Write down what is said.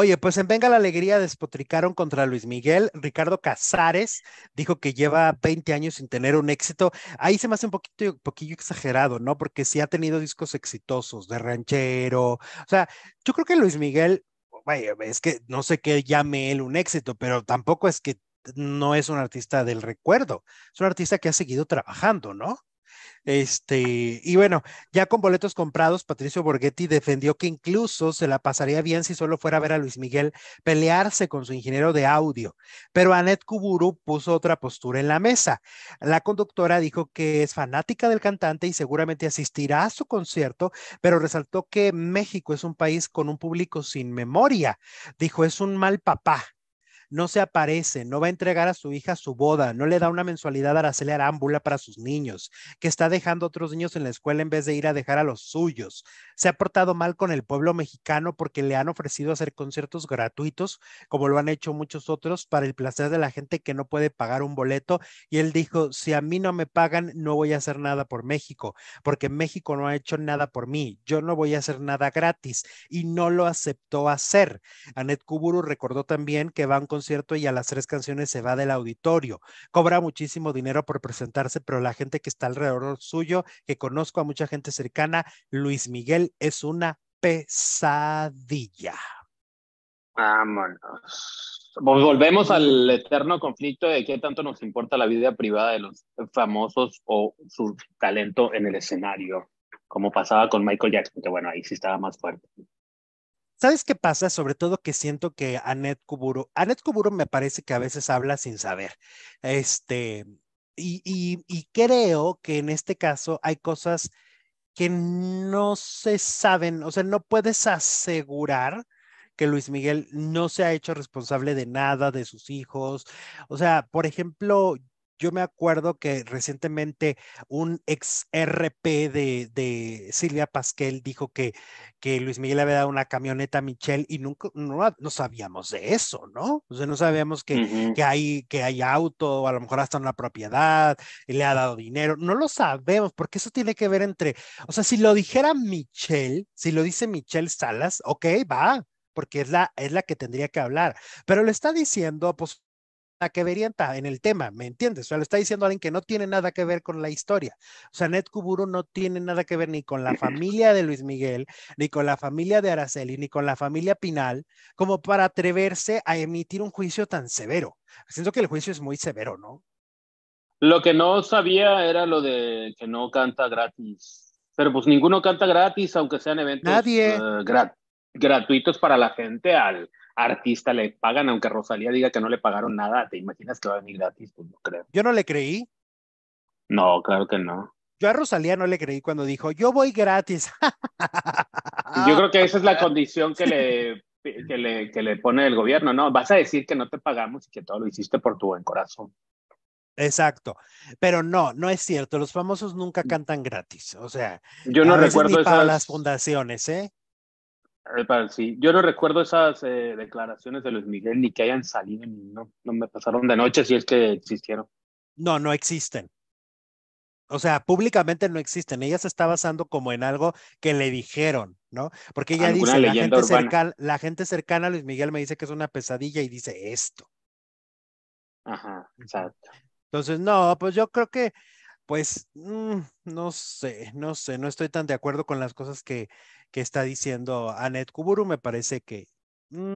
Oye, pues en Venga la Alegría despotricaron contra Luis Miguel. Ricardo Casares dijo que lleva 20 años sin tener un éxito. Ahí se me hace un poquito, poquillo exagerado, ¿no? Porque sí ha tenido discos exitosos de ranchero. O sea, yo creo que Luis Miguel, vaya, es que no sé qué llame él un éxito, pero tampoco es que no es un artista del recuerdo. Es un artista que ha seguido trabajando, ¿no? Este, y bueno, ya con boletos comprados, Patricio Borghetti defendió que incluso se la pasaría bien si solo fuera a ver a Luis Miguel pelearse con su ingeniero de audio. Pero Anet Kuburu puso otra postura en la mesa. La conductora dijo que es fanática del cantante y seguramente asistirá a su concierto, pero resaltó que México es un país con un público sin memoria. Dijo, es un mal papá no se aparece, no va a entregar a su hija su boda, no le da una mensualidad a Araceli Arámbula para sus niños, que está dejando otros niños en la escuela en vez de ir a dejar a los suyos. Se ha portado mal con el pueblo mexicano porque le han ofrecido hacer conciertos gratuitos, como lo han hecho muchos otros, para el placer de la gente que no puede pagar un boleto. Y él dijo, si a mí no me pagan, no voy a hacer nada por México, porque México no ha hecho nada por mí. Yo no voy a hacer nada gratis. Y no lo aceptó hacer. Anet Kuburu recordó también que van cierto y a las tres canciones se va del auditorio. Cobra muchísimo dinero por presentarse, pero la gente que está alrededor suyo, que conozco a mucha gente cercana, Luis Miguel es una pesadilla. Pues volvemos al eterno conflicto de qué tanto nos importa la vida privada de los famosos o su talento en el escenario, como pasaba con Michael Jackson, que bueno, ahí sí estaba más fuerte. ¿Sabes qué pasa? Sobre todo que siento que Anet Kuburo, Anet Kuburo me parece que a veces habla sin saber. Este, y, y, y creo que en este caso hay cosas que no se saben, o sea, no puedes asegurar que Luis Miguel no se ha hecho responsable de nada de sus hijos. O sea, por ejemplo, yo me acuerdo que recientemente un ex RP de, Silvia Pasquel dijo que, que Luis Miguel había dado una camioneta a Michelle y nunca, no, sabíamos de eso, ¿no? O sea, no sabíamos que, que, hay, que hay auto, a lo mejor hasta una propiedad, y le ha dado dinero, no lo sabemos, porque eso tiene que ver entre, o sea, si lo dijera Michelle, si lo dice Michelle Salas, ok, va, porque es la, es la que tendría que hablar, pero le está diciendo, pues que verienta en el tema, ¿me entiendes? O sea, lo está diciendo alguien que no tiene nada que ver con la historia. O sea, Ned Kuburu no tiene nada que ver ni con la familia de Luis Miguel, ni con la familia de Araceli, ni con la familia Pinal, como para atreverse a emitir un juicio tan severo. Siento que el juicio es muy severo, ¿no? Lo que no sabía era lo de que no canta gratis. Pero pues ninguno canta gratis, aunque sean eventos eh, gratuitos para la gente al artista le pagan, aunque Rosalía diga que no le pagaron nada, ¿te imaginas que va a venir gratis? Pues no creo. Yo no le creí. No, claro que no. Yo a Rosalía no le creí cuando dijo, yo voy gratis. Yo creo que esa es la condición que le, que le, que le pone el gobierno, ¿no? Vas a decir que no te pagamos y que todo lo hiciste por tu buen corazón. Exacto, pero no, no es cierto. Los famosos nunca cantan gratis, o sea, yo no recuerdo las fundaciones, ¿eh? yo no recuerdo esas eh, declaraciones de Luis Miguel ni que hayan salido, no, no me pasaron de noche si es que existieron. No, no existen. O sea, públicamente no existen. Ella se está basando como en algo que le dijeron, ¿no? Porque ella ah, dice, la gente, cercana, la gente, cercana, a Luis Miguel me dice que es una pesadilla y dice esto. Ajá, exacto. Entonces, no, pues yo creo que, pues, mm, no sé, no sé, no estoy tan de acuerdo con las cosas que, que está diciendo Anet Kuburu, me parece que mm,